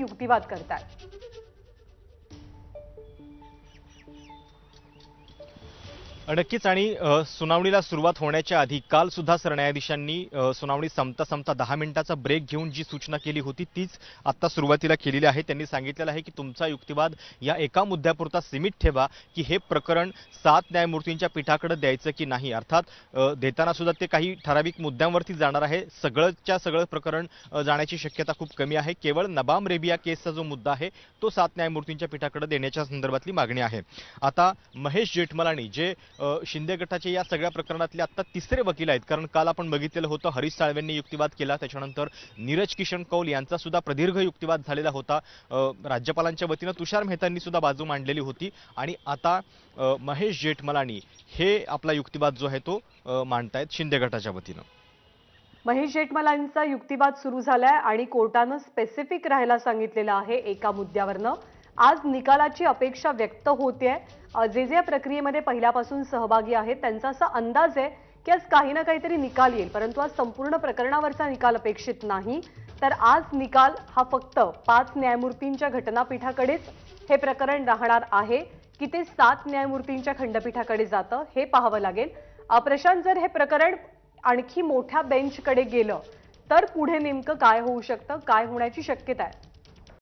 युक्तिवाद करतात नक्कीच आणि सुनावणीला सुरुवात होण्याच्या आधी काल सुद्धा सरन्यायाधीशांनी सुनावणी संपता संपता दहा मिनिटाचा ब्रेक घेऊन जी सूचना केली होती तीच आत्ता सुरुवातीला केलेली आहे त्यांनी सांगितलेलं आहे की तुमचा युक्तिवाद या एका मुद्द्यापुरता सीमित ठेवा की हे प्रकरण सात न्यायमूर्तींच्या पीठाकडे द्यायचं की नाही अर्थात देताना सुद्धा ते काही ठराविक मुद्द्यांवरती जाणार आहे सगळंच्या सगळं प्रकरण जाण्याची शक्यता खूप कमी आहे केवळ नबाम रेबिया केसचा जो मुद्दा आहे तो सात न्यायमूर्तींच्या पीठाकडे देण्याच्या संदर्भातली मागणी आहे आता महेश जेठमलानी जे शिंदे गटाचे या सगळ्या प्रकरणातले आत्ता तिसरे वकील आहेत कारण काल आपण बघितलेलं होतं हरीश साळवेंनी युक्तिवाद केला त्याच्यानंतर नीरज किशन कौल यांचा सुद्धा प्रदीर्घ युक्तिवाद झालेला होता राज्यपालांच्या वतीनं तुषार मेहतांनी सुद्धा बाजू मांडलेली होती आणि आता महेश जेठमलानी हे आपला युक्तिवाद जो आहे तो मांडतायत शिंदे गटाच्या वतीनं महेश जेठमलांचा युक्तिवाद सुरू झालाय आणि कोर्टानं स्पेसिफिक राहायला सांगितलेलं आहे एका मुद्द्यावरनं आज निकालाची अपेक्षा व्यक्त होते आहे जे जे या प्रक्रियेमध्ये पहिल्यापासून सहभागी आहेत त्यांचा असा अंदाज आहे की आज काही ना काहीतरी निकाल येईल परंतु आज संपूर्ण प्रकरणावरचा निकाल अपेक्षित नाही तर आज निकाल हा फक्त पाच न्यायमूर्तींच्या घटनापीठाकडेच हे प्रकरण राहणार आहे की ते सात न्यायमूर्तींच्या खंडपीठाकडे जातं हे पाहावं लागेल प्रशांत जर हे प्रकरण आणखी मोठ्या बेंचकडे गेलं तर पुढे नेमकं काय होऊ शकतं काय होण्याची शक्यता आहे